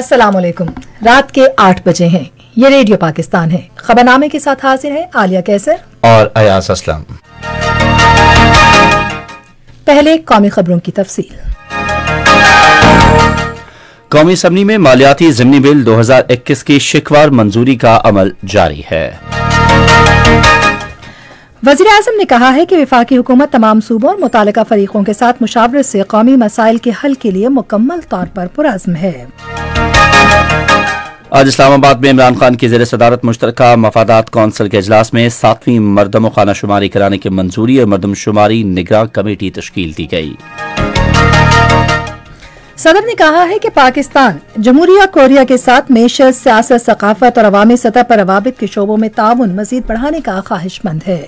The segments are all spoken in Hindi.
अस्सलाम वालेकुम रात के आठ बजे हैं ये रेडियो पाकिस्तान है खबरनामे के साथ हाजिर है आलिया कैसर और अयास असलम पहले कौमी खबरों की तफसील कौमी सबनी में मालियाती जमनी बिल 2021 की शिकवार मंजूरी का अमल जारी है वजीर अजम ने कहा है कि विफाकी हुकूमत तमाम सूबों और मुतल फरीकों के साथ मुशावरत से कौमी मसाइल के हल के लिए मुकम्मल तौर पर पुरजम है आज इस्लामाबाद में इमरान खान की जेर सदारत मुश्तर मफादात कौंसिल के अजलास में सातवीं मरदम खाना शुमारी कराने की मंजूरी और मरदमशुमारी निगरान कमेटी तश्कील दी गयी सदर ने कहा है कि पाकिस्तान जमहूरिया कोरिया के साथ मेशर सियासत सकाफत और अवामी सतह पर रवाबित के शोबों में ताउन मजीद बढ़ाने का ख्वाहिशमंद है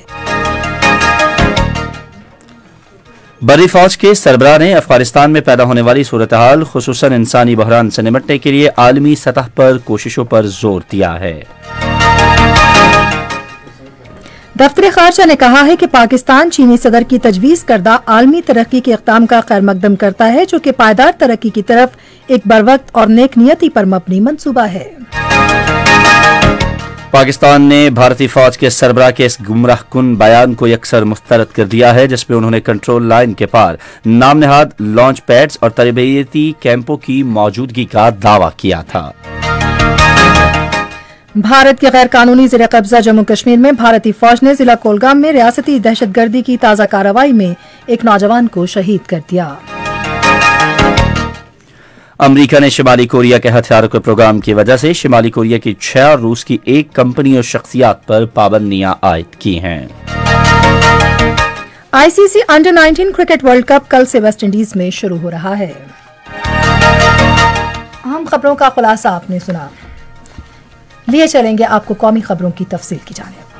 बरी फौज के सरबराह ने अफगानिस्तान में पैदा होने वाली सूरत हाल खूस इंसानी बहरान से निपटने के लिए आलमी सतह पर कोशिशों पर जोर दिया है दफ्तर खारजा ने कहा है कि पाकिस्तान चीनी सदर की तजवीज़ करदा आलमी तरक्की के अकदाम का खैर मकदम करता है जो कि पायदार तरक्की की तरफ एक बरवक्त और नेक नियति पर मबनी मनसूबा है पाकिस्तान ने भारतीय फौज के सरबरा के इस गुमराह कन बयान को अक्सर मुस्तरद कर दिया है जिसमें उन्होंने कंट्रोल लाइन के पार नामनहाद लॉन्च पैड्स और तरबियती कैंपों की मौजूदगी का दावा किया था भारत के गैर कानूनी जिला कब्जा जम्मू कश्मीर में भारतीय फौज ने जिला कोलगाम में रियासती दहशतगर्दी की ताज़ा कार्रवाई में एक नौजवान को शहीद कर दिया अमेरिका ने शिमाली कोरिया के हथियारों के प्रोग्राम की वजह से शिमाली कोरिया की छह और रूस की एक कंपनी और शख्सियात पर पाबंदियां आयद की हैं ICC under 19 cricket world cup कल से इंडीज में शुरू हो रहा है अहम खबरों का खुलासा आपने सुना लिए चलेंगे आपको कौमी खबरों की तफसील की जाने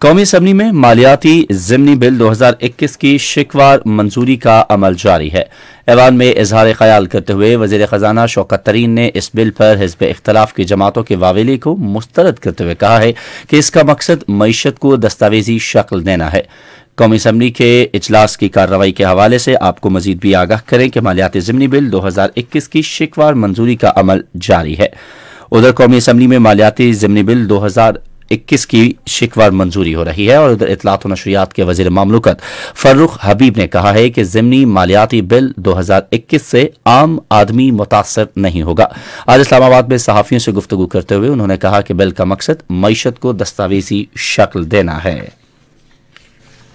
कौमी असम्बली में मालियाती ज़मनी बिल 2021 की शिकवार मंजूरी का अमल जारी है ऐवान में इजहार ख्याल करते हुए वजीर ख़जाना शौकत तरीन ने इस बिल पर हिजब इख्तलाफ की जमातों के वावेली को मुस्तरद करते हुए कहा है कि इसका मकसद मीशत को दस्तावेजी शक्ल देना है कौमी असम्बली के अजलास की कार्रवाई के हवाले से आपको मजीद भी आगाह करें कि मालियाती ज़मनी बिल दो हज़ार इक्कीस की शिकवार मंजूरी का अमल जारी है उधर कौमी असम्बली में मालियाती ज़मनी बिल दो हज़ार इक्कीस की शिकवार मंजूरी हो रही है और उधर इतलात नशरियात के वजीर ममलुकत फर्रुख हबीब ने कहा है कि ज़मनी मालियाती बिल दो हज़ार इक्कीस से आम आदमी मुतासर नहीं होगा आज इस्लामाबाद में सहाफ़ियों से गुफ्तु करते हुए उन्होंने कहा कि बिल का मकसद मीशत को दस्तावेजी शक्ल देना है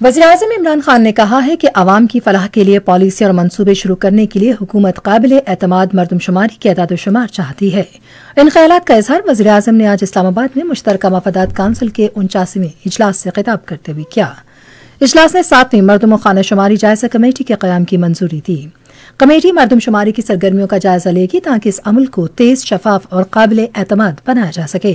वजी अजम इमरान खान ने कहा है कि आवाम की फलाह के लिए पॉलिसी और मनसूबे शुरू करने के लिए हुकूमत काबिल एतमाद मरदमशुमारी की अदादोशुमार चाहती है इन ख्याल का इजहार वजर अजम ने आज इस्लामाबाद में मुश्तर मफादात काउंसिल के उनचासवें इजलास से खिताब करते हुए किया इजलास ने सातवीं मरदम खाना शुमारी जायजा कमेटी के क्याम की मंजूरी दी कमेटी मरदमशुमारी की सरगर्मियों का जायजा लेगी ताकि इस अमल को तेज शफाफ और काबिल एतमाद बनाया जा सके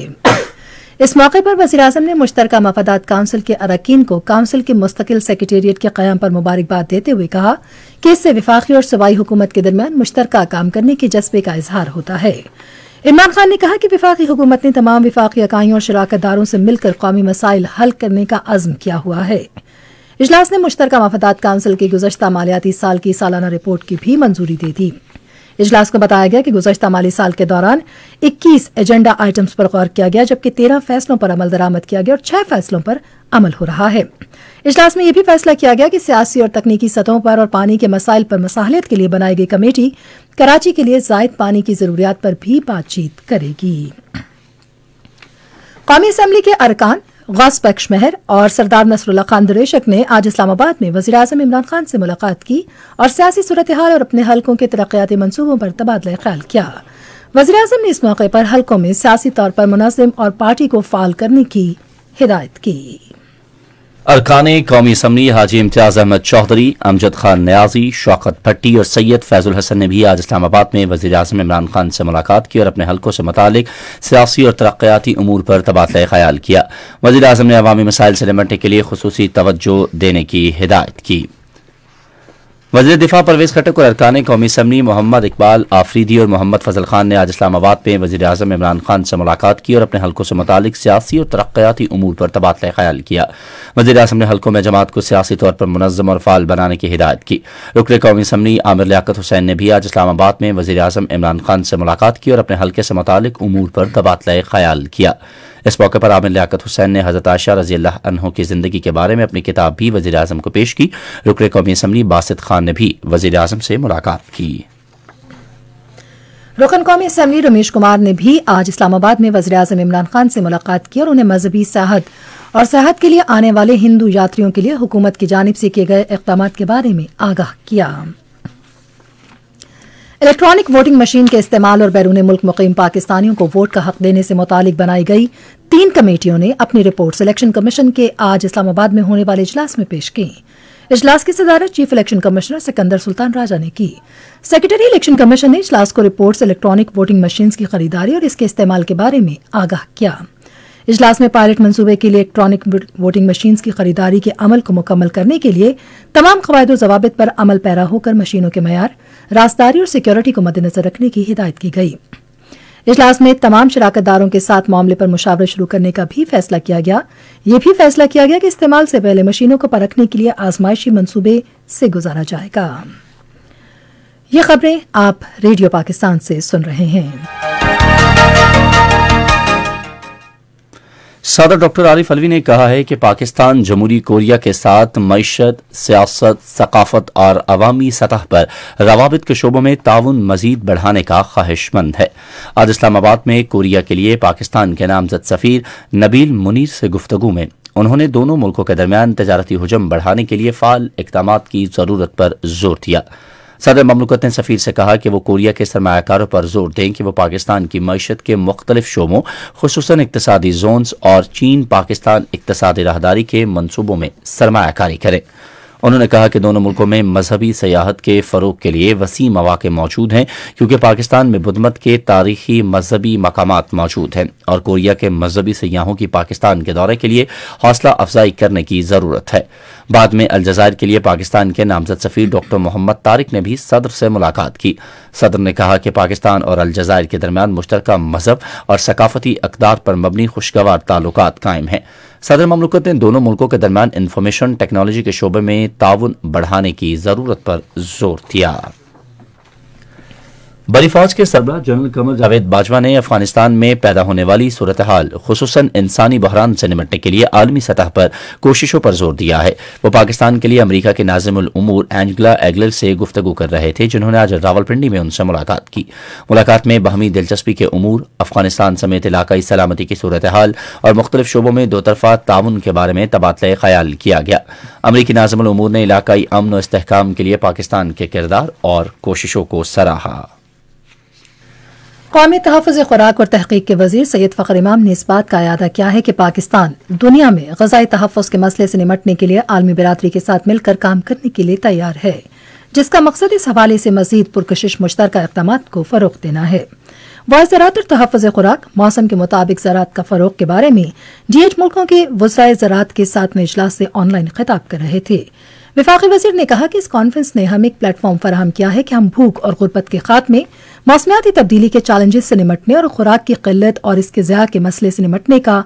इस मौके पर वजी अजम ने मुश्तर मफादात काउंसिल के अरकान को काउंसिल के मुस्तकिल सेक्रटेरियट के क्याम पर मुबारकबाद देते हुए कहा कि इससे विफाखी और सूबाई हुकूमत के दरमियान मुश्तर काम करने के जज्बे का इजहार होता है इमरान खान ने कहा कि विफाकी हुकूमत ने तमाम विफाकी इकाइयों और शराकत दारों से मिलकर कौमी मसाइल हल करने का अज़म किया हुआ है इजलास ने मुश्तर मफादात काउंसिल की गुजशत मालियाती साल की सालाना रिपोर्ट की भी मंजूरी दे दी इजलास को बताया गया कि गुजशत माली साल के दौरान 21 एजेंडा आइटम्स पर गौर किया गया जबकि 13 फैसलों पर अमल दरामद किया गया और छह फैसलों पर अमल हो रहा है इजलास में यह भी फैसला किया गया कि सियासी और तकनीकी सतहों पर और पानी के मसाइल पर मसाहलियत के लिए बनाई गई कमेटी कराची के लिए जायद पानी की जरूरियात पर भी बातचीत करेगी कौमी असम्बली के अरकान गौस बख्श महर और सरदार नसरुल्ला खान दुरेशक ने आज इस्लामाबाद में वजी अजम इमरान खान से मुलाकात की और सियासी सूरत हाल और अपने हल्कों के तरक्याती मनसूबों पर तबादला ख्याल किया वजी अजम ने इस मौके पर हल्कों में सियासी तौर पर मुनम और पार्टी को फाल करने की हिदायत की अरकान कौमी असम्बली हाजी इम्तियाज़ अहमद चौधरी अमजद खान न्याजी शौकत भट्टी और सैयद फैज़ुल हसन ने भी आज इस्लामाबाद में वजी अजम इमरान खान से मुलाकात की और अपने हल्कों से मुतक सियासी और तरक्याती अमूर पर तबादला ख्याल किया वजी अजम ने अवामी मसाइल से निमटने के लिए खसूस तोज्जो देने की हिदायत की वजी दिफा परवेज खटक और अरकान कौमी असम्बली मोहम्मद इकबाल आफरीदी और मोहम्मद फजल खान ने आज इस्लामाबाद में वजी अजम इमरान खान से मुलाकात की और अपने हल्कों से मुतल सियासी और तरक्याती अमूर पर तबादला ख्याल किया वजी अजम ने हल्कों में जमात को सियासी तौर पर मनजम और फाल बनाने की हिदायत की रुकन कौमी असम्बली आमिर लियात हुसैन ने भी आज इस्लामाबाद में वजी अजम इमरान खान से मुलाकात की और अपने हल्के से मुतल अमूर पर तबादला ख्याल किया इस मौके पर आमिर लियात हुसैन ने हजरत आशा रजी अल्लाह अनहों की ज़िंदगी के बारे में अपनी किताब भी वजी अजम को पेश की रुकन कौमी असम्बली बासित खान ने भी वजी अजम से मुलाकात की रुकन कौमी असम्बली रमेश कुमार ने भी आज इस्लामाबाद में वजी अजम इमरान खान से मुलाकात की और उन्हें मजहबी साहद और सेहत के लिए आने वाले हिंदू यात्रियों के लिए हुकूमत की जानब से किए गए इकदाम के बारे में आगाह किया इलेक्ट्रॉनिक वोटिंग मशीन के इस्तेमाल और बैरून मुल्क मुकीम पाकिस्तानियों को वोट का हक देने से मुतालिक बनाई गई तीन कमेटियों ने अपनी रिपोर्ट सिलेक्शन कमीशन के आज इस्लामाबाद में होने वाले इजलास में पेश की इजलास की सदारत chief election commissioner Sikandar Sultan Raja ने की सेक्रेटरी इलेक्शन कमीशन ने इजलास को रिपोर्ट्स इलेक्ट्रॉनिक वोटिंग मशीन की खरीदारी और इसके इस्तेमाल के बारे में आगाह किया इजलास में पायलट मंसूबे के लिए इलेक्ट्रॉनिक वोटिंग मशीन की खरीदारी के अमल को मुकम्मल करने के लिए तमाम कवायद जवाब पर अमल पैरा होकर मशीनों के मैार रास्तारी और सिक्योरिटी को मद्देनजर रखने की हिदायत की गई इजलास में तमाम शराकतदारों के साथ मामले पर मुशावरे शुरू करने का भी फैसला किया गया ये भी फैसला किया गया कि इस्तेमाल से पहले मशीनों को परखने के लिए आजमाइशी मंसूबे से गुजारा जाएगा ये खबरें आप रेडियो पाकिस्तान से सुन रहे हैं सदर डॉक्टर आरिफ अलवी ने कहा है कि पाकिस्तान जमहूरी कोरिया के साथ मीशत सियासत सकाफत और अवामी सतह पर रवाबित के शोबों में ताउन मजीद बढ़ाने का ख्वाहिशमंद है आज इस्लामाबाद में कोरिया के लिए पाकिस्तान के नामजद सफ़ीर नबील मुनीर से गुफ्तगु में उन्होंने दोनों मुल्कों के दरमियान तजारती हजम बढ़ाने के लिए फाल इकदाम की ज़रूरत पर जोर दिया सदर ममलकत ने सफ़ीर से कहा कि वो कोरिया के सरमाकारों पर जोर दें कि वह पाकिस्तान की मीशत के मुख्तलिफ शोबों खसूस इकतदी जोनस और चीन पाकिस्तान इकतदी राहदारी के मनसूबों में सरमाकारी करें उन्होंने कहा कि दोनों मुल्कों में मजहबी सयाहत के फ़रोग के लिए वसी मौाक़े मौजूद हैं क्योंकि पाकिस्तान में बुधमत के तारीखी मजहबी मकाम मौजूद हैं और कोरिया के मजहबी सयाहों की पाकिस्तान के दौरे के लिए हौसला अफजाई करने की ज़रूरत है बाद में अलजायर के लिए पाकिस्तान के नामजद सफ़ीर डॉक्टर मोहम्मद तारिक ने भी सदर से मुलाकात की सदर ने कहा कि पाकिस्तान और अलजायर के दरमियान मुश्तरक मजहब और सकाफती अकदार पर मबनी खुशगवार ताल्लुक कायम हैं सदर ममलकत ने दोनों मुल्कों के दरमियान इंफॉर्मेशन टेक्नोलॉजी के शोबे में ताउन बढ़ाने की ज़रूरत पर जोर दिया बड़ी फौज के सरबराह जनरल कमर जावेद बाजवा ने अफगानिस्तान में पैदा होने वाली सूरत हाल खूस इंसानी बहरान से निपटने के लिए आलमी सतह पर कोशिशों पर जोर दिया है वो पाकिस्तान के लिए अमरीका के नाजिमुल उमूर एंजला एगलर से गुफ्तु कर रहे थे जिन्होंने आज रावलपिंडी में उनसे मुलाकात की मुलाकात में बहमी दिलचस्पी के अमूर अफगानिस्तान समेत इलाकई सलामती की सूरत हाल और मुख्तलिफ शोबों में दो तरफा ताउन के बारे में तबादला ख्याल किया गया अमरीकी नाजमुल उमूर ने इलाकई अमन और इसकाम के लिए पाकिस्तान के किरदार और कोशिशों को सराहा कौमी तहफ़ खुराक और तहकीक के वजीर सैयद फ़खर इमाम ने इस बात का अदा किया है कि पाकिस्तान दुनिया में गजाई तहफ़ के मसले से निमटने के लिए आलमी बरदरी के साथ मिलकर काम करने के लिए तैयार है जिसका मकसद इस हवाले से मजीद पुरकशिश मुश्तर इकदाम को फ़रोग देना है वाज ज़रात और तहफ़ खुराक मौसम के मुताबिक ज़रात का फ़रोग के बारे में जी एच मुल्कों के वजराय ज़रात के साथ में इजलास से ऑनलाइन खिताब कर रहे थे विफाक वजीर ने कहा कि इस कॉन्फ्रेंस ने हमें एक प्लेटफॉर्म फराहम किया है कि हम भूख और गुरबत के खात्मे मौसमियाती तब्दीली के चैलेंजेस से निमटने और खुराक की किल्लत और इसके ज़्या के मसले से निमटने का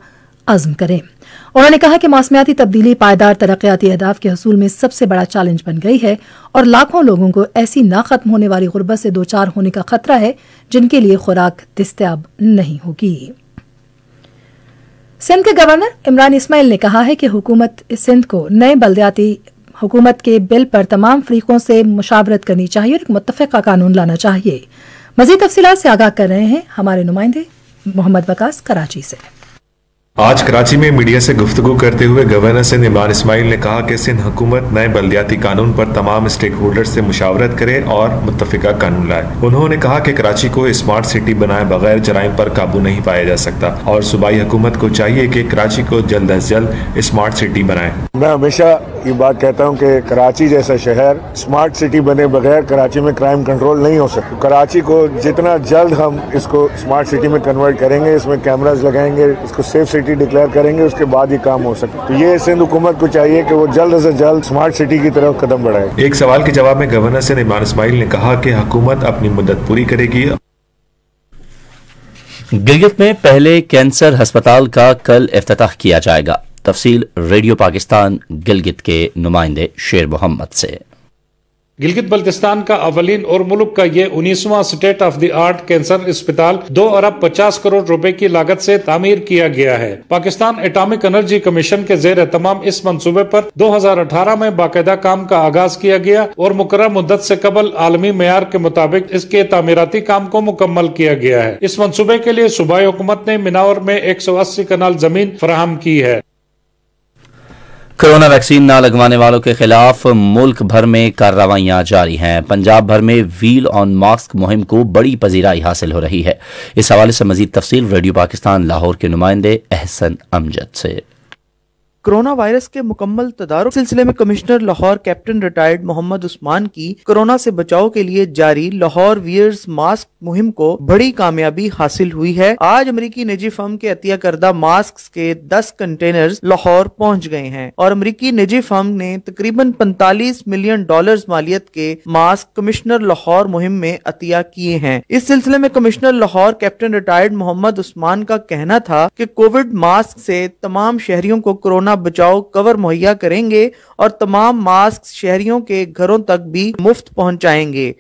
आज़म करें उन्होंने कहा कि मौसमियाती तब्दीली पायदार तरक्याती अहदाफ के हसूल में सबसे बड़ा चैलेंज बन गई है और लाखों लोगों को ऐसी ना खत्म होने वाली गुरबत से दो चार होने का खतरा है जिनके लिए खुराक दस्तियाब नहीं होगी सिंध के गवर्नर इमरान इस्माइल ने कहा है कि हुकूमत सिंध को नए बलदयाती हुकूमत के बिल पर तमाम फरीकों से मुशावरत करनी चाहिए और एक मुतफ़ा कानून लाना चाहिए मजीद तफसीत से आगाह कर रहे हैं हमारे नुमाइंदे मोहम्मद बकास कराची से आज कराची में मीडिया से गुफ्तु करते हुए गवर्नर सिंध इमरान इसमाइल ने कहा कि सिंध हुकूमत नए बल्दियाती कानून पर तमाम स्टेक होल्डर से मुशावरत करे और मुतफिका कानून लाए उन्होंने कहा कि कराची को स्मार्ट सिटी बनाए बगैर जराइम पर काबू नहीं पाया जा सकता और सूबाई हुकूमत को चाहिए कि कराची को जल्द अज जल्द स्मार्ट सिटी बनाए मैं हमेशा ये बात कहता हूँ कि कराची जैसा शहर स्मार्ट सिटी बने बगैर कराची में क्राइम कंट्रोल नहीं हो सकता कराची को जितना जल्द हम इसको स्मार्ट सिटी में कन्वर्ट करेंगे इसमें कैमराज लगाएंगे इसको सेफ सिटी डिक्लेयर करेंगे उसके बाद ही काम हो सकता तो ये सिंध हुकूमत को चाहिए कि वो जल्द से जल्द स्मार्ट सिटी की तरफ कदम बढ़ाए एक सवाल के जवाब में गवर्नर से निमान इसमाइल ने कहा कि हुकूमत अपनी मदद पूरी करेगी गिलगित में पहले कैंसर अस्पताल का कल अफ्त किया जाएगा तफसील रेडियो पाकिस्तान गिलगित के नुमाइंदे शेर मोहम्मद से गिलगित बल्तिस्तान का अवलिन और मुल्क का ये उन्नीसवां state of the art cancer अस्पताल दो अरब पचास करोड़ रुपए की लागत से तामीर किया गया है पाकिस्तान एटॉमिक एनर्जी कमीशन के जेर तमाम इस मंसूबे पर 2018 में बाकायदा काम का आगाज किया गया और मुकर मुद्दत से कबल आलमी मैार के मुताबिक इसके तमीराती काम को मुकम्मल किया गया है इस मनसूबे के लिए सूबाई हुकूमत ने मिनावर में एक सौ अस्सी कनाल जमीन फराहम की है कोरोना वैक्सीन न लगवाने वालों के खिलाफ मुल्क भर में कार्रवाइयां जारी हैं पंजाब भर में व्हील ऑन मास्क मुहिम को बड़ी पजीराई हासिल हो रही है इस हवाले से मजीद तफसील रेडियो पाकिस्तान लाहौर के नुमाइंदे एहसन अमजद से कोरोना वायरस के मुकम्मल तदारों सिलसिले में commissioner Lahore captain retired Mohammad Usman की कोरोना से बचाव के लिए जारी लाहौर वियर्स मास्क मुहिम को बड़ी कामयाबी हासिल हुई है आज अमरीकी निजी फर्म के अतिया करदा मास्क के 10 कंटेनर लाहौर पहुंच गए हैं और अमरीकी निजी फर्म ने तकरीबन 45 मिलियन डॉलर मालियत के मास्क कमिश्नर लाहौर मुहिम में अतिया किए हैं इस सिलसिले में commissioner Lahore captain retired Mohammad Usman का कहना था की कोविड मास्क ऐसी तमाम शहरियों को कोरोना कोरोना बचाओ कवर मुहैया करेंगे और तमाम मास्क शहरियों के घरों तक भी मुफ्त पहुंचाएंगे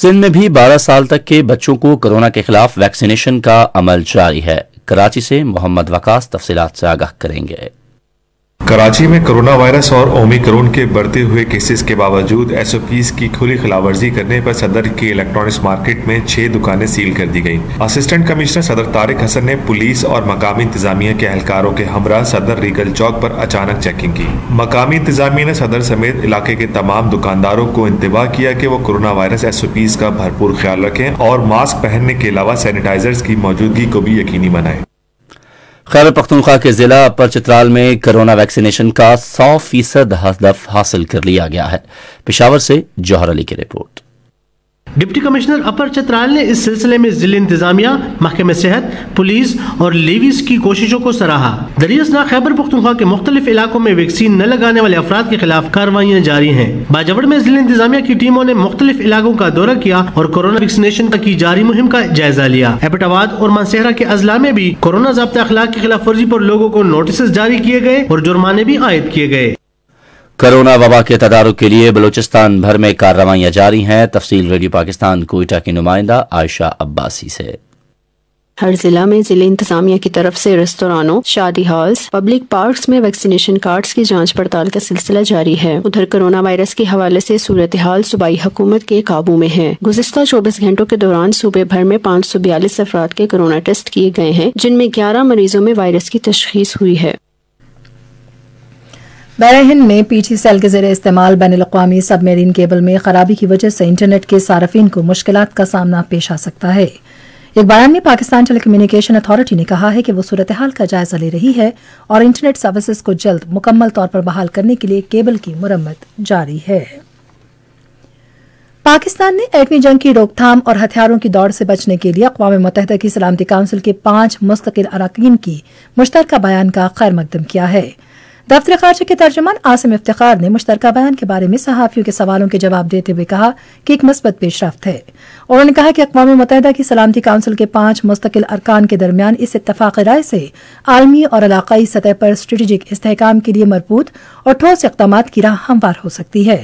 सिंध में भी 12 साल तक के बच्चों को कोरोना के खिलाफ वैक्सीनेशन का अमल जारी है कराची से मोहम्मद वकास तफसीत से आगाह करेंगे कराची में कोरोना वायरस और ओमिक्रोन के बढ़ते हुए केसेस के बावजूद एसओपीज की खुली खिलाफवर्जी करने पर सदर के इलेक्ट्रॉनिक्स मार्केट में छह दुकानें सील कर दी गयी असिस्टेंट कमिश्नर सदर तारिक हसन ने पुलिस और मकामी इंतजामिया के अहलकारों के हमरा सदर रीगल चौक पर अचानक चेकिंग की मकामी इंतजामिया ने सदर समेत इलाके के तमाम दुकानदारों को इंतबाह किया की वो कोरोना वायरस एस का भरपूर ख्याल रखें और मास्क पहनने के अलावा सैनिटाइजर की मौजूदगी को भी यकीनी बनाए खैर पख्तनख्वा के जिला अपर चित्राल में कोरोना वैक्सीनेशन का सौ फीसद हदफ हासिल कर लिया गया है पिशावर से जौहर अली की report deputy commissioner upper Chitral ने इस सिलसिले में जिले इंतजामिया महकमे सेहत पुलिस और लेवीज की कोशिशों को सराहा दरियसना खैबर पख्तनख्वा के मुख्तलिफ इलाकों में वैक्सीन न लगाने वाले अफराद के खिलाफ कार्रवाइयाँ जारी हैं बाजवड़ में जिले इंतजामिया की टीमों ने मुख्तलिफ इलाकों का दौरा किया और कोरोना वैक्सीनेशन की जारी मुहिम का जायजा लिया एपटाबाद और मानसेहरा के अजला में भी कोरोना जब्ता अखलाक की खिलाफ वर्जी आरोप लोगों को नोटिस जारी किए गए और जुर्माने भी आयद किए गए कोरोना वबा के तदारक के लिए बलोचिस्तान भर में कार्रवाइयां जारी हैं तफसील रेडियो पाकिस्तान कोयटा की नुमाइंदा आयशा अब्बासी से हर जिला में जिले इंतजामिया की तरफ से रेस्तोरानों शादी हॉल्स पब्लिक पार्क्स में वैक्सीनेशन कार्ड्स की जांच पड़ताल का सिलसिला जारी है उधर कोरोना वायरस के हवाले से सूरत हाल सूबाई हुकूमत के काबू में है गुजश्ता चौबीस घंटों के दौरान सूबे भर में पाँच सौ बयालीस अफराद के कोरोना टेस्ट किए गए हैं जिनमें ग्यारह मरीजों में वायरस की तशखीस हुई है बरहन में पीठी सेल के जरिए इस्तेमाल बैन अवी सबमरीन केबल में खराबी की वजह से इंटरनेट के सार्फिन को मुश्किल का सामना पेश आ सकता है एक बयान में पाकिस्तान टेलीकम्युनिकेशन अथॉरिटी ने कहा है कि वो सूरत हाल का जायजा ले रही है और इंटरनेट सर्विसेज को जल्द मुकम्मल तौर पर बहाल करने के लिए केबल की मुरम्मत जारी है पाकिस्तान ने एटमी जंग की रोकथाम और हथियारों की दौड़ से बचने के लिए अकवा मुतहद की सलामती काउंसिल के पांच मुस्तकिल अरकान की मुश्तरक बयान का खैर मकदम किया है दफ्तर खारजा के तर्जमान आसिम इफ्तार ने मुश्तर बयान के बारे में सहाफ़ियों के सवालों के जवाब देते हुए कहा कि एक मस्बत पेशरफ है उन्होंने कहा कि अकवा मुतहदा की सलामती काउंसिल के पांच मुस्तकिल अरकान के दरमियान इस इतफाक़ राय से आलमी और इलाकई सतह पर स्ट्रेटेजिक इसकाम के लिए मरबूत और ठोस इकदाम की राह हमवार हो सकती है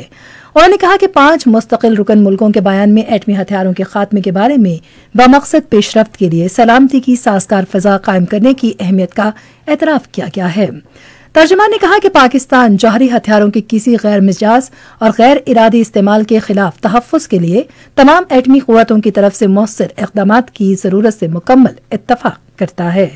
उन्होंने कहा कि पांच मुस्तकिल रुकन मुल्कों के बयान में एटमी हथियारों के खात्मे के बारे में बमकसद पेशरफ के लिए सलामती की साजगार फजा कायम करने की अहमियत का एतराफ़ किया गया है तर्जमान ने कहा कि पाकिस्तान जहरी हथियारों के किसी गैर मिजाज और गैर इरादी इस्तेमाल के खिलाफ तहफ़ के लिए तमाम एटमी क़वतों की तरफ से मौसर इकदाम की ज़रूरत से मुकम्मल इतफाक़ करता है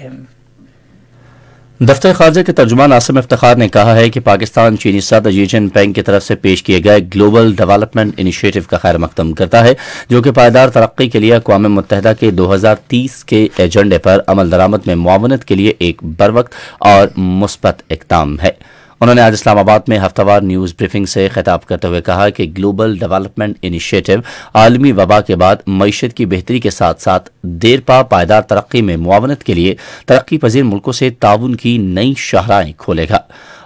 दफ्तर खारजा के तर्जुमान आसम इफ्तार ने कहा है कि पाकिस्तान चीनी सदर यूजन बैंक की तरफ से पेश किए गए ग्लोबल डेवलपमेंट इनिशिएटिव का खैर मकदम करता है जो कि पायदार तरक्की के लिए अकवा मुतहदा के 2030 के एजेंडे पर अमल दरामद में मावनत के लिए एक बरवक्त और मुस्बत इकदाम है उन्होंने आज इस्लामाबाद में हफ्तावार न्यूज़ ब्रीफिंग से खिताब करते हुए कहा कि ग्लोबल डेवलपमेंट इनिशिएटिव आलमी वबा के बाद मीशत की बेहतरी के साथ साथ देरपा पायदार तरक्की में मुआवनत के लिए तरक्की पजीर मुल्कों से ताउन की नई शाहराएं खोलेगा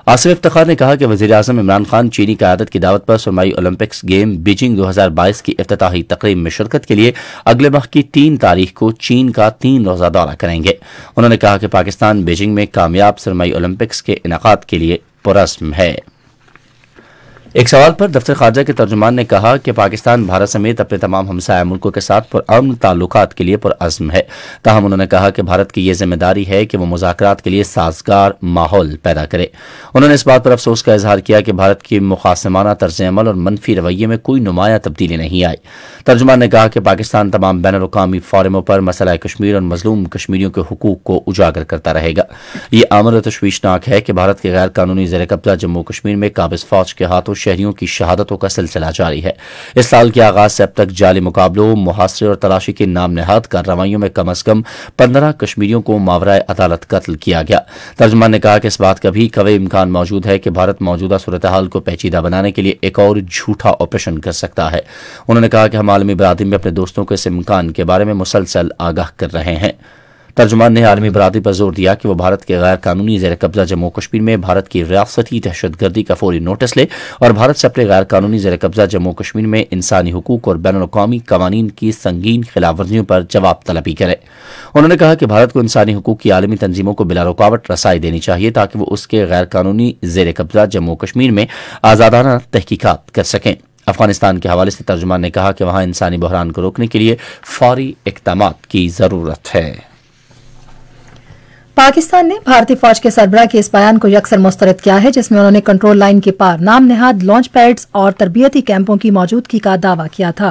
आसिफ इफ्तार ने कहा कि वजी अजम इमरान खान चीनी क्यादत की दावत पर सुनवाई ओलंपिक्स गेम बीजिंग दो हज़ार बाईस की अफ्ताही तकरीब में शिरकत के लिए अगले माह की तीन तारीख को चीन का तीन रोज़ा दौरा करेंगे उन्होंने कहा कि पाकिस्तान बीजिंग में कामयाब सरमाई ओलंपिक्स के इनका के लिए परस्म है एक सवाल पर दफ्तर खारजा के तर्जुमान ने कहा कि पाकिस्तान भारत समेत अपने तमाम हमसाया मुल्कों के साथ पुरअमन ताल्लुक के लिए पुरज़म है तहम उन्होंने कहा कि भारत की यह जिम्मेदारी है कि वह मुजाकर के लिए साजगार माहौल पैदा करे उन्होंने इस बात पर अफसोस का इजहार किया कि भारत की मुखासमाना तर्ज अमल और मनफी रवैये में कोई नुमाया तब्दीली नहीं आई तर्जुमान ने कहा कि पाकिस्तान तमाम बैन अवी फॉरमों पर मसला कश्मीर और मजलूम कश्मीरियों के हकूक को उजागर करता रहेगा ये आमर तशवीशनाक है कि भारत के गैर कानूनी जेर कब्जा जम्मू कश्मीर में काबिज फौज के हाथों शहरियों की शहादतों का सिलसिला जारी है इस साल के आगाज से अब तक जाली मुकाबलों मुहासरे और तलाशी के नाम नहाद कार्रवाइयों में कम अज कम पंद्रह कश्मीरियों को मावरा अदालत कत्ल किया गया तर्जमान ने कहा कि इस बात का भी कवे इम्कान मौजूद है कि भारत मौजूदा सूरत हाल को पेचीदा बनाने के लिए एक और झूठा ऑपरेशन कर सकता है उन्होंने कहा कि हम आलमी बरदरी में अपने दोस्तों को इस इम्कान के बारे में मुसलसल आगाह कर रहे हैं तर्जुमान ने आलमी बरदरी पर जोर दिया कि वह भारत के गैर कानूनी जैर कब्जा जम्मू कश्मीर में भारत की रियासती दहशतगर्दी का फौरी नोटिस ले और भारत से अपने गैर कानूनी जैर कब्जा जम्मू कश्मीर में इंसानी हकूक और बैन अवी कवानीन की संगीन खिलाफवर्जियों पर जवाब तलबी करे उन्होंने कहा कि भारत को इंसानी हकूक की आलमी तंजीमों को बिला रुकावट रसाई देनी चाहिए ताकि वह उसके गैर कानूनी जेर कब्जा जम्मू कश्मीर में आज़ादाना तहकीकत कर सकें अफगानिस्तान के हवाले से तर्जुमान ने कहा कि वहां इंसानी बहरान को रोकने के लिए फौरी इकदाम की ज़रूरत है पाकिस्तान ने भारतीय फौज के सरबरा के इस बयान को यकसर मुस्तरद किया है जिसमें उन्होंने कंट्रोल लाइन के पार नाम नहाद लॉन्च पैड्स और तरबियती कैंपों की मौजूदगी का दावा किया था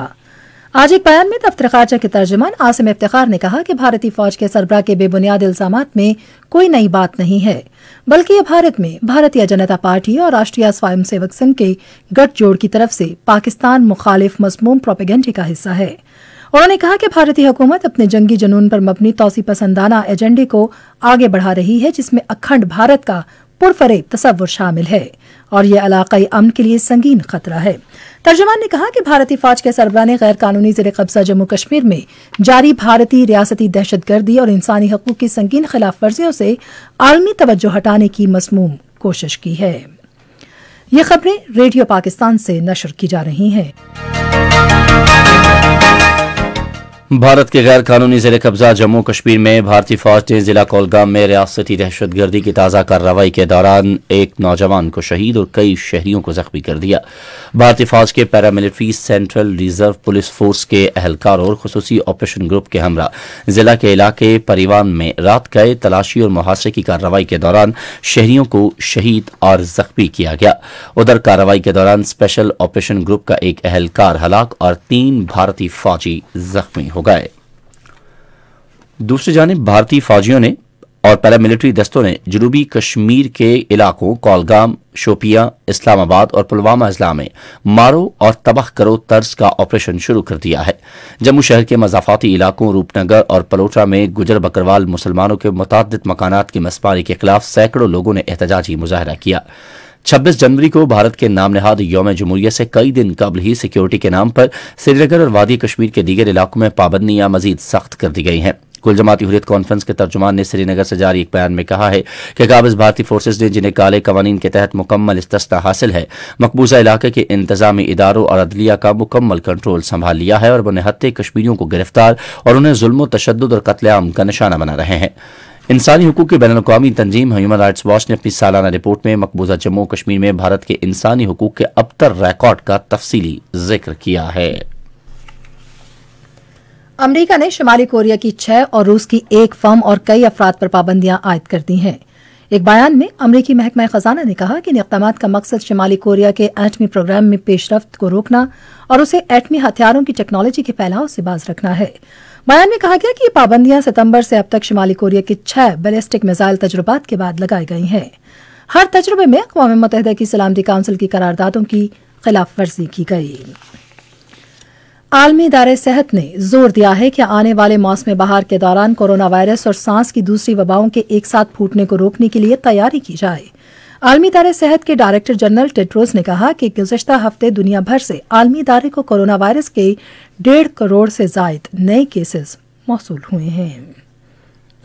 आज एक बयान में दफ्तर खारजा के तर्जमान आसिम इफ्तार ने कहा कि भारतीय फौज के सरबरा के बेबुनियाद इल्जाम में कोई नई बात नहीं है बल्कि यह भारत में भारतीय जनता पार्टी और राष्ट्रीय स्वयंसेवक संघ के गठजोड़ की तरफ से पाकिस्तान मुखालिफ मजमूम प्रोपेगेंडे का हिस्सा है उन्होंने कहा कि भारतीय हुकूमत अपने जंगी जनून पर मबनी तोसी पसंदाना एजेंडे को आगे बढ़ा रही है जिसमें अखंड भारत का पुरफरेब तस्वुर शामिल है और यह इलाकाई अमन के लिए संगीन खतरा है तर्जमान ने कहा कि भारतीय फौज के सरबरा ने गैर कानूनी जिले कब्जा जम्मू कश्मीर में जारी भारतीय रियासती दहशतगर्दी और इंसानी हकूक की संगीन खिलाफ वर्जियों से आलमी तवज्जो हटाने की मसमूम कोशिश की है ये खबरें रेडियो पाकिस्तान से नशर की जा रही हैं भारत के गैर कानूनी जेर कब्जा जम्मू कश्मीर में भारतीय फौज ने जिला कोलगाम में रियासती दहशत गर्दी की ताज़ा कार्रवाई के दौरान एक नौजवान को शहीद और कई शहरियों को जख्मी कर दिया भारतीय फौज के paramilitary central reserve police force के एहलकार और खसूसी ऑपरेशन ग्रुप के हमरा जिला के इलाके परिवान में रात गए तलाशी और मुहासे की कार्रवाई के दौरान शहरियों को शहीद और जख्मी किया गया उधर कार्रवाई के दौरान स्पेशल ऑपरेशन ग्रुप का एक अहलकार हलाक और तीन भारतीय फौजी जख्मी हो गए दूसरी जानब भारतीय फौजियों ने और पैरामिलिट्री दस्तों ने जनूबी कश्मीर के इलाकों कौलगाम शोपिया इस्लामाबाद और पुलवामा अजला में मारो और तबाह करो तर्ज का ऑपरेशन शुरू कर दिया है जम्मू शहर के मजाफाती इलाकों रूपनगर और पलोटा में गुजर बकरवाल मुसलमानों के मुतद मकान की मसमारी के खिलाफ सैकड़ों लोगों ने एहतजाजी मुजाहरा किया 26 जनवरी को भारत के नाम नहाद योम जमहूरिया से कई दिन कबल ही सिक्योरिटी के नाम पर श्रीनगर और वादी कश्मीर के दीगर इलाकों में पाबंदियां मजीद सख्त कर दी गई हैं कुल जमाती हुरियत कॉन्फ्रेंस के तर्जुमान ने श्रीनगर से जारी एक बयान में कहा है कि काबिज भारतीय फोर्सेज ने जिन्हें काले कवानीन के तहत मुकम्मल इस्तस्ता हासिल है मकबूजा इलाके के इंतजामी इदारों और अदलिया का मुकम्मल कंट्रोल संभाल लिया है और वह निहत्ते कश्मीरियों को गिरफ्तार और उन्हें जुल्म तशद और कत्लेआम का निशाना बना रहे हैं इंसानी हकूक की बैन अवी तंजीम ह्यूमन राइट्स वॉच ने अपनी सालाना रिपोर्ट में मकबूजा जम्मू कश्मीर में भारत के इंसानी हकूक के अबतर रिकॉर्ड का तफसीली जिक्र किया है अमरीका ने शुमाली कोरिया की छह और रूस की एक फर्म और कई अफराद पर पाबंदियां आयद कर दी हैं एक बयान में अमरीकी महकमा खजाना ने कहा कि इन इकदाम का मकसद शुमाली कोरिया के एटमी प्रोग्राम में पेशरफ को रोकना और उसे एटमी हथियारों की टेक्नोलॉजी के फैलाव से बाज रखना है बयान में कहा गया कि ये पाबंदियां सितंबर से अब तक शुमाली कोरिया के छह बैलिस्टिक मिसाइल तजुर्बात के बाद लगाई गई हैं हर तजुर्बे में अकवा मुतहदा की सलामती काउंसिल की करारदादों की खिलाफ वर्जी की गई आलमी इदार सेहत ने जोर दिया है कि आने वाले मौसम बहार के दौरान कोरोना वायरस और सांस की दूसरी वबाओं के एक साथ फूटने को रोकने के लिए तैयारी की जाए आलमी इदारे सेहत के डायरेक्टर जनरल टेड्रोस ने कहा कि गुजशत हफ्ते दुनिया भर से आलमी दारे को कोरोना वायरस के डेढ़ करोड़ से जायद नए केसेस मौसू हुए हैं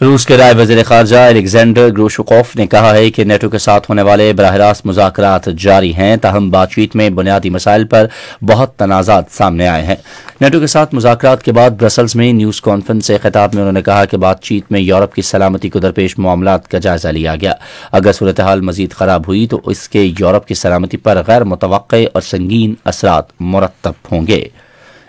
रूस के राय वजे खारजा एलेक्जेंडर ग्रोशुकोफ ने कहा है कि नेटो के साथ होने वाले बरह रास्त मुजाकर जारी हैं ताहम बातचीत में बुनियादी मसाइल पर बहुत तनाजात सामने आए हैं नेटो के साथ मुजाकर के बाद ब्रसल्स में न्यूज़ कॉन्फ्रेंस से खिताब में उन्होंने कहा कि बातचीत में यूरोप की सलामती को दरपेश मामला का जायजा लिया गया अगर सूरत हाल मजीद खराब हुई तो इसके यूरोप की सलामती पर गैर मुतव और संगीन असरा मुरतब होंगे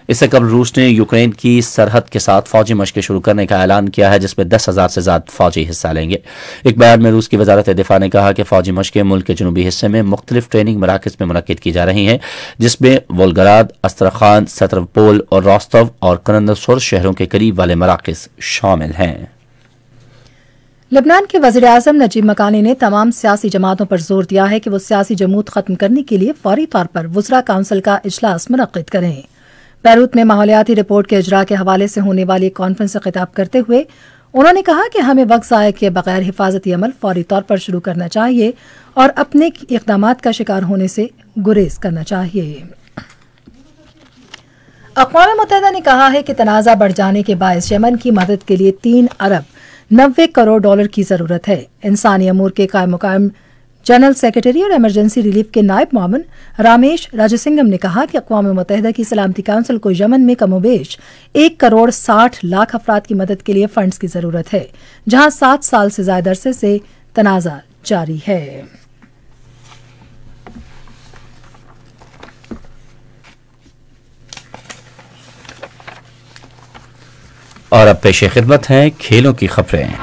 इससे कब रूस ने यूक्रेन की सरहद के साथ फौजी मशकें शुरू करने का ऐलान किया है जिसमें दस हजार से ज्यादा फौजी हिस्सा लेंगे एक बयान में रूस की वजारत दिफा ने कहा कि फौजी मशकें मुल्क के जनूबी हिस्से में मुख्तलिफ ट्रेनिंग मराकज में मनकद की जा रही हैं जिसमें वोलगराद अस्तरखान सतरपोल और रोस्तव और कनंदसुर शहरों के करीब वाले मराकज शामिल हैं लेबनान के वजी अजम नजीब मकानी ने तमाम सियासी जमातों पर जोर दिया है कि वो सियासी जमूत खत्म करने के लिए फौरी तौर पर वजरा काउंसिल का अजलास मनद करें बैरूत में माहौलियाती रिपोर्ट के अजरा के हवाले से होने वाली कॉन्फ्रेंस से खिताब करते हुए उन्होंने कहा कि हमें वक्त ज़ाय किए बगैर हिफाजती अमल फौरी तौर पर शुरू करना चाहिए और अपने इकदाम का शिकार होने से गुरेज करना चाहिए अकवा मुतहदा ने कहा है कि तनाज़ा बढ़ जाने के बायस यमन की मदद के लिए तीन अरब नबे करोड़ डॉलर की ज़रूरत है इंसानी अमूर के कायम जनरल सेक्रेटरी और इमरजेंसी रिलीफ के नायब मामन रामेश राजसिंगम ने कहा कि अकवा मुतहदा की सलामती काउंसिल को यमन में कमोबेश एक करोड़ साठ लाख अफराद की मदद के लिए फंड्स की जरूरत है जहां सात साल से ज्यादा अरसे से तनाजा जारी है और अब पेशे खिदमत हैं खेलों की खबरें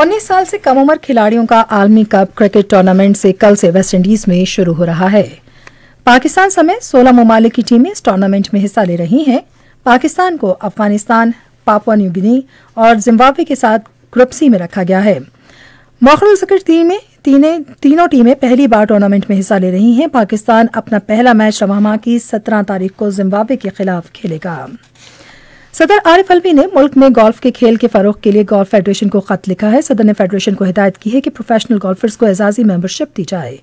उन्नीस साल से कम उम्र खिलाड़ियों का आलमी कप क्रिकेट टूर्नामेंट से कल से वेस्टइंडीज में शुरू हो रहा है पाकिस्तान समेत सोलह ममालिक की टीमें इस टूर्नामेंट में हिस्सा ले रही हैं पाकिस्तान को अफगानिस्तान पापुआ न्यूगिनी और जिम्बाब्वे के साथ ग्रुप सी में रखा गया है मौखरुल क्रिकेट टीम में तीने तीनों टीमें पहली बार टूर्नामेंट में हिस्सा ले रही हैं पाकिस्तान अपना पहला मैच रवामा की 17 तारीख को जिम्बाब्वे के खिलाफ खेलेगा सदर आरिफ अलवी ने मुल्क में गोल्फ के खेल के फरोख के लिए गोल्फ फेडरेशन को खत लिखा है सदर ने फेडरेशन को हिदायत की है कि प्रोफेशनल गोल्फर्स को एजाजी मेंबरशिप दी जाए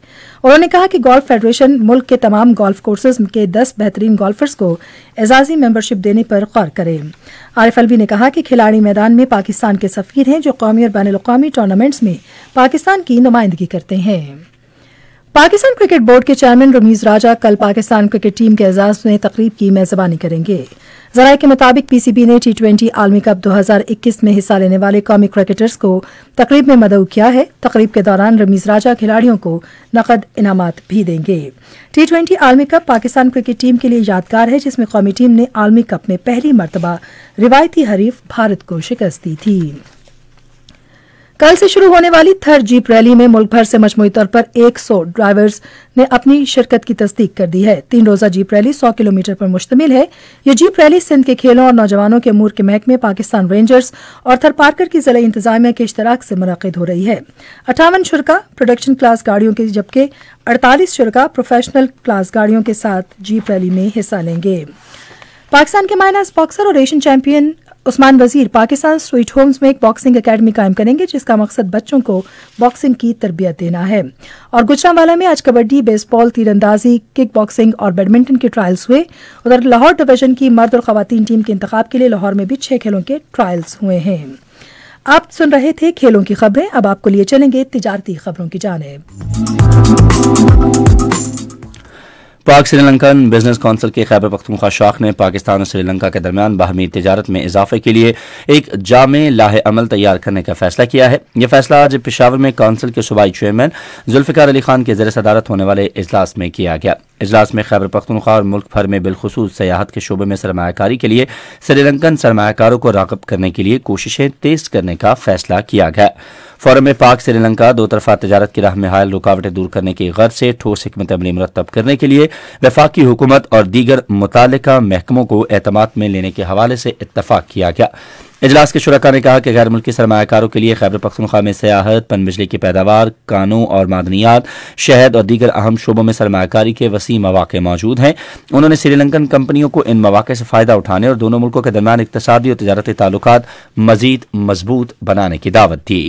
उन्होंने कहा कि गोल्फ फेडरेशन मुल्क के तमाम गोल्फ कोर्सेज के दस बेहतरीन गोल्फर्स को एजाजी मेंबरशिप देने पर गौर करें आरिफ अलवी ने कहा कि खिलाड़ी मैदान में पाकिस्तान के सफ़ीर हैं जो कौमी और बैन अवी टूर्नामेंट्स में पाकिस्तान की नुमाइंदगी करते हैं पाकिस्तान क्रिकेट बोर्ड के चेयरमैन रमीज राजा कल पाकिस्तान क्रिकेट टीम के एजाज में तकरीब की मेजबानी करेंगे जराये के मुताबिक पीसीबी ने टी ट्वेंटी आलमी कप 2021 में हिस्सा लेने वाले कौमी क्रिकेटर्स को तकरीब में मदऊ किया है तकरीब के दौरान रमीज राजा खिलाड़ियों को नकद इनाम भी देंगे टी ट्वेंटी आलमी कप पाकिस्तान क्रिकेट टीम के लिए यादगार है जिसमें कौमी टीम ने आलमी कप में पहली मरतबा रिवायती हरीफ भारत को शिकस्त दी थी कल से शुरू होने वाली थर्ड जीप रैली में मुल्क भर से मजमुई तौर पर 100 ड्राइवर्स ने अपनी शिरकत की तस्दीक कर दी है तीन रोजा जीप रैली 100 किलोमीटर पर मुश्तमिल है ये जीप रैली सिंध के खेलों और नौजवानों के अमूर के महकमे पाकिस्तान रेंजर्स और थर पार्कर की जिला इंतजामिया के इश्तराक से मुनद हो रही है अठावन शुरा प्रोडक्शन क्लास गाड़ियों के जबकि अड़तालीस शुरा प्रोफेशनल क्लास गाड़ियों के साथ जीप रैली में हिस्सा लेंगे पाकिस्तान के माइनस बॉक्सर और Asian champion Usman Wazir Pakistan sweet Holmes में एक बॉक्सिंग अकेडमी कायम करेंगे जिसका मकसद बच्चों को बॉक्सिंग की तरबियत देना है और गुजरावाला में आज कबड्डी बेसबॉल तीरंदाजी किक बॉक्सिंग और बैडमिंटन के ट्रायल्स हुए उधर लाहौर डिवीजन की मर्द और खातन टीम के इंतब के लिए लाहौर में भी छह खेलों के ट्रायल्स हुए हैं आप सुन रहे थे खेलों की खबरें अब आपको लिए चलेंगे तिजारती खबरों की जानेब पाक श्रीलंकन बिजनेस कौंसिल के खैबर पख्तूनख्वा शाख ने पाकिस्तान और श्रीलंका के दरमियान बाहमी तजारत में इजाफे के लिए एक जाम लाह अमल तैयार करने का फैसला किया है यह फैसला आज पिशावर में काउंसिल के सूबाई चेयरमैन जुल्फ़िकार अली खान के जर सदारत होने वाले अजलास में किया गया अजलास में खैबर पख्तनख्वा और मुल्क भर में बिलखसूस सयाहत के शोबे में सरमाकारी के लिए श्रीलंकन सरमाकारों को रागब करने के लिए कोशिशें तेज करने का फैसला किया गया फोरम में पाक श्रीलंका दो तरफा तजारत की राह में हायल रुकावटें दूर करने की गर्ज से ठोस हमत अमली मरतब करने के लिए वफाकी हुकूमत और दीगर मुतल महकमों को एतमाद में लेने के हवाले से इतफाक़ किया गया इजलास के शुरा ने कहा कि गैर मुल्की सरमाकारों के लिए खैबर पख्तनख्वा में सियाहत पन बिजली की पैदावार कानों और मादनियात शहद और दीगर अहम शोबों में सरमाकारी के वसी मौाक़े मौजूद हैं उन्होंने श्रीलंकन कंपनियों को इन मौाक़े से फ़ायदा उठाने और दोनों मुल्कों के दरमियान इकतदी और तजारती ताल्लुक मजीद मजबूत बनाने की दावत दी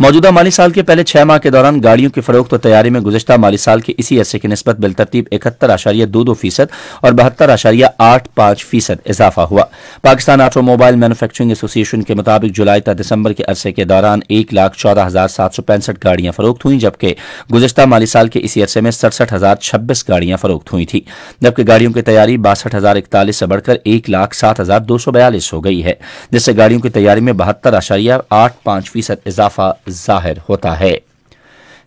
मौजूदा माली साल के पहले छह माह के दौरान गाड़ियों की फरोख्त और तैयारी में गुजशत माली साल के इसी अरसे की नस्बत बिलतरतीब इकहत्तर आशारिया दो दो फीसद और बहत्तर आशारिया आठ पांच फीसद इजाफा हुआ पाकिस्तान ऑटोमोबाइल मैनुफैक्चरिंग एसोसिएशन के मुताबिक जुलाई तथा दिसंबर के अरसे के दौरान एक लाख चौदह हजार सात सौ पैंसठ गाड़ियां फरोख्त हुई जबकि गुजशत माली साल के इसी अरसे में सड़सठ हजार छब्बीस गाड़ियां फरोख्त हुई थी जबकि गाड़ियों की तैयारी बासठ हजार इकतालीस से बढ़कर एक लाख सात हजार दो सौ बयालीस हो गई है जिससे गाड़ियों की तैयारी में बहत्तर आशारिया आठ पांच फीसद इजाफा जाहिर होता है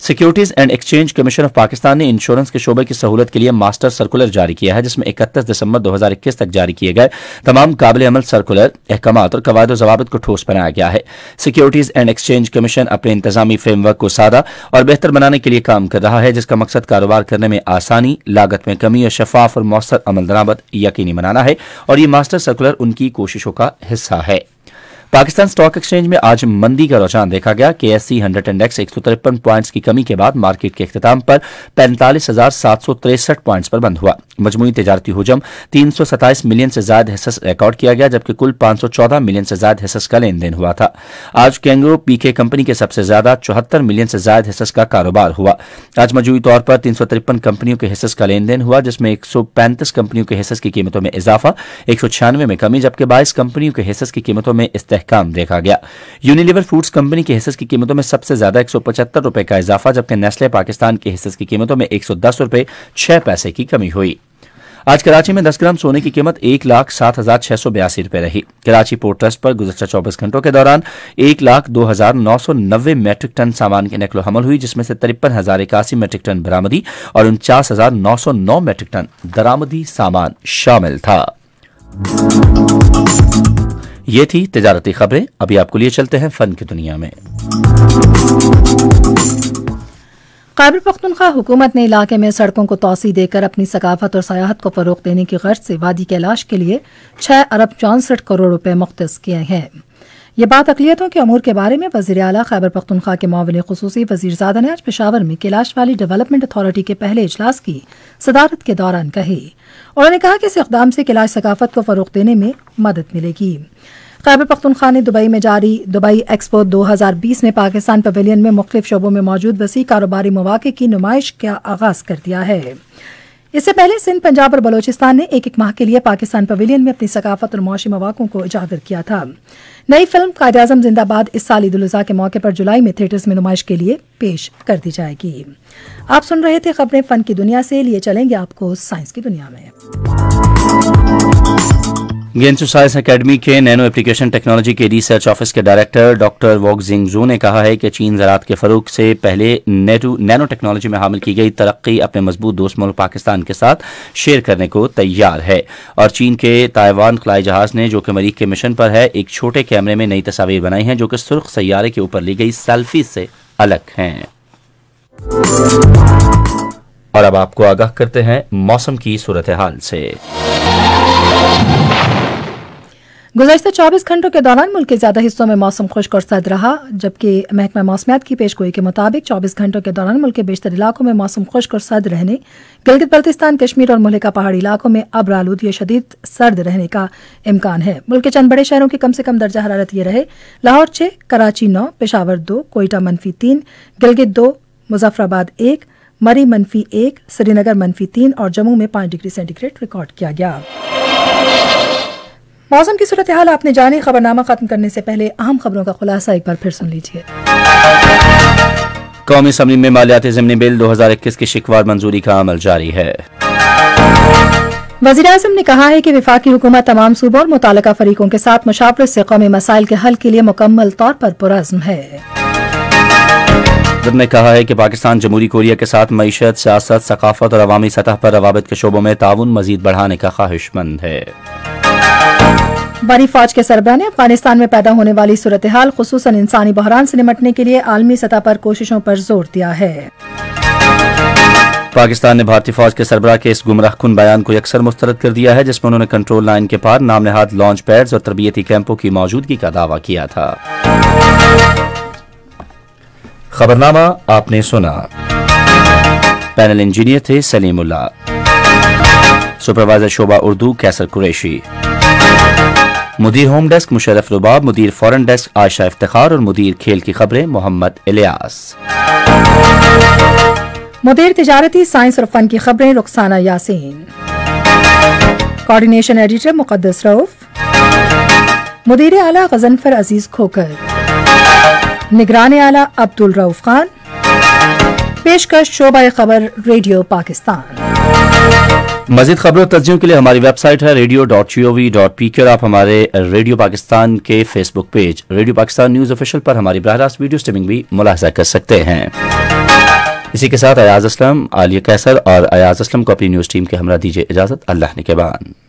securities and exchange commission of Pakistan ने इंश्योरेंस के शोबे की सहूलत के लिए मास्टर सर्कुलर जारी किया है जिसमें 31 दिसंबर 2021 तक जारी किए गए तमाम काबिल अमल सर्कुलर अहकाम और कवायद जवाब को ठोस बनाया गया है सिक्योरिटीज एंड एक्सचेंज कमीशन अपने इंतजामी फ्रेमवर्क को सादा और बेहतर बनाने के लिए काम कर रहा है जिसका मकसद कारोबार करने में आसानी लागत में कमी और शफाफ और मौसर अमल दरामद यकीनी बनाना है और ये मास्टर सर्कुलर उनकी कोशिशों का हिस्सा है पाकिस्तान स्टॉक एक्सचेंज में आज मंदी का रुझान देखा गया के एस सी हंड्रेड इंडेक्स एक सौ तिरपन प्वाइंट की कमी के बाद मार्केट के अख्ताम पर पैंतालीस हजार सात सौ तिरसठ प्वाइंट पर बंद हुआ मजमू तजारती हजम तीन सौ सत्ताईस मिलियन से ज्यादा हिस्स रिकॉर्ड किया गया जबकि कुल पांच सौ चौदह मिलियन से ज्यादा हिस्स का लेन देन हुआ था आज कैंगरो पीके कंपनी के सबसे ज्यादा चौहत्तर मिलियन से ज्यादा हिस्स का कारोबार हुआ आज मजमू तौर पर तीन सौ तिरपन कंपनियों के हिस्स का लेन देन हुआ जिसमें एक सौ पैंतीस कंपनियों के हिस्स की कीमतों में इजाफा एक सौ छियानवे में कमी जबकि बाईस कंपनियों के हिस्स की कीमतों में इस्तेमाल इस्तेकाम देखा गया यूनिलीवर फूड्स कंपनी के हिस्से की कीमतों में सबसे ज्यादा एक सौ पचहत्तर रुपए का इजाफा जबकि नेस्ले पाकिस्तान के हिस्से की कीमतों में एक सौ दस रुपए छह पैसे की कमी हुई आज कराची में 10 ग्राम सोने की कीमत एक लाख सात हजार छह सौ बयासी रूपये रही कराची पोर्ट ट्रस्ट पर गुजशत चौबीस घंटों के दौरान एक लाख दो हजार नौ सौ नब्बे मैट्रिक टन सामान की नकलो हमल हुई जिसमें से तिरपन हजार इक्यासी मैट्रिक टन बरामदी और उनचास हजार नौ सौ नौ मैट्रिक टन दरामदी सामान शामिल था ये थी तजारती खबरें अभी आपको लिए चलते हैं फन की दुनिया में खैबर पख्तनख्वा हुकूमत ने इलाके में सड़कों को तोसी देकर अपनी सकाफत और सयाहत को फ़रोग देने की गर्ज से वादी कैलाश के, के लिए छह अरब चौंसठ करोड़ रुपए मुख्त किए हैं ये बात अकलीतों के अमूर के बारे में वजी अला खैबर पख्तनख्वा के मावन खसूसी वजीरजादा ने आज पेशावर में कैलाश वाली डेवलपमेंट अथॉरिटी के पहले इजलास की सदारत के दौरान कही उन्होंने कहा कि इस इकदाम से कैलाश सकाफत को फ़रोग देने में मदद मिलेगी खैबर पख्तनख्वा ने दुबई में जारी दुबई एक्सपो 2020 में पाकिस्तान पवेलियन में मुख्तफ शोबों में मौजूद वसी कारोबारी मौाक़े की नुमाइश का आगाज़ कर दिया है इससे पहले सिंध पंजाब और बलोचिस्तान ने एक एक माह के लिए पाकिस्तान पवेलियन में अपनी सकाफत और मौसी मौाक़ों को उजागर किया था नई फिल्म कायद अजम जिंदाबाद इस साल ईद उजा के मौके पर जुलाई में थिएटर्स में नुमाइश के लिए पेश कर दी जाएगी आप सुन रहे थे खबरें फन की दुनिया से लिए चलेंगे आपको साइंस की दुनिया में गेंसू साइंस एकेडमी के नैनो एप्लीकेशन टेक्नोलॉजी के रिसर्च ऑफिस के डायरेक्टर डॉक्टर वॉक जिंग जू ने कहा है कि चीन ज़रात के फरूक से पहले नैनो टेक्नोलॉजी में हामिल की गई तरक्की अपने मजबूत दोस्त मुल्क पाकिस्तान के साथ शेयर करने को तैयार है और चीन के ताइवान खलाई जहाज़ ने जो कि मरीख के मिशन पर है एक छोटे कैमरे में नई तस्वीर बनाई हैं जो कि सुर्ख सैारे के ऊपर ली गई सेल्फी से अलग हैं और अब आपको आगाह करते हैं मौसम की सूरत हाल से गुजशत तो 24 घंटों के दौरान मुल्क के ज्यादा हिस्सों में मौसम खुश्क और सर्द रहा जबकि महकमा मौसमियात की पेशगोई के मुताबिक 24 घंटों के दौरान मुल्क के बेशतर इलाकों में मौसम खुश्क और सर्द रहने गिलगित बल्तिस्तान कश्मीर और मुल्क का पहाड़ी इलाकों में अब्र या शदीद सर्द रहने का इम्कान है मुल्क के चंद बड़े शहरों के कम से कम दर्जा हरारत ये रहे लाहौर छः कराची नौ पेशावर दो कोयटा मनफी तीन गिलगित दो मुजफ्फराबाद एक मरी मनफी एक श्रीनगर मनफी तीन और जम्मू में पांच डिग्री सेंटीग्रेड रिकॉर्ड किया गया मौसम की सूरत हाल आपने जाने खबरनामा खत्म करने से पहले अहम खबरों का खुलासा एक बार फिर सुन लीजिए कौमी असम्बली में मालियाती जमनी बिल दो हजार इक्कीस की शिकवार मंजूरी का अमल जारी है वजी अजम ने कहा है कि विफाकी हुकूमत तमाम सूबों और मुतल फरीकों के साथ मुशावरत से कौमी मसाइल के हल के लिए मुकम्मल तौर पर पुरज़म है ने कहा है कि पाकिस्तान जमहूरी कोरिया के साथ मीशत सियासत सकाफत और अवामी सतह पर रवाबित के शोबों में ताउन मजीद बढ़ाने का ख्वाहिशमंद है बनी फौज के सरबरा ने अफगानिस्तान में पैदा होने वाली सूरत हाल खूस इंसानी बहरान से निमटने के लिए आलमी सतह पर कोशिशों पर जोर दिया है पाकिस्तान ने भारतीय फौज के सरबरा के इस गुमराह कुन बयान को अक्सर मुस्तरद कर दिया है जिसमें उन्होंने कंट्रोल लाइन के पार नहाद लॉन्च पैड्स और तरबियती कैंपों की मौजूदगी का दावा किया था खबरनामा आपने सुना पैनल इंजीनियर थे सलीमुल्ला सुपरवाइजर शोभा उर्दू कैसर कुरैशी मुदीर होम डेस्क मुशरफ रुबाब मुदीर फॉरन डेस्क आयशा इफ्तार और मुदीर खेल की खबरें मोहम्मद इलियास मुदीर तजारती साइंस और फन की खबरें रुखसाना यासीन कोऑर्डिनेशन एडिटर मुकदस रऊफ मुदीर आला गजनफर अजीज खोकर निगरान आला अब्दुल रऊफ खान पेशकश शोबा खबर रेडियो पाकिस्तान मजीद खबरों तजियों के लिए हमारी वेबसाइट है radio dot G O V dot P K और आप हमारे रेडियो पाकिस्तान के Facebook page radio Pakistan news official पर हमारी बरह रास्त वीडियो स्ट्रीमिंग भी मुलाजा कर सकते हैं इसी के साथ अयाज असलम आलिया कैसर और अयाज असलम को अपनी न्यूज़ टीम के हमरा दीजिए इजाज़त अल्लाह ने के बाद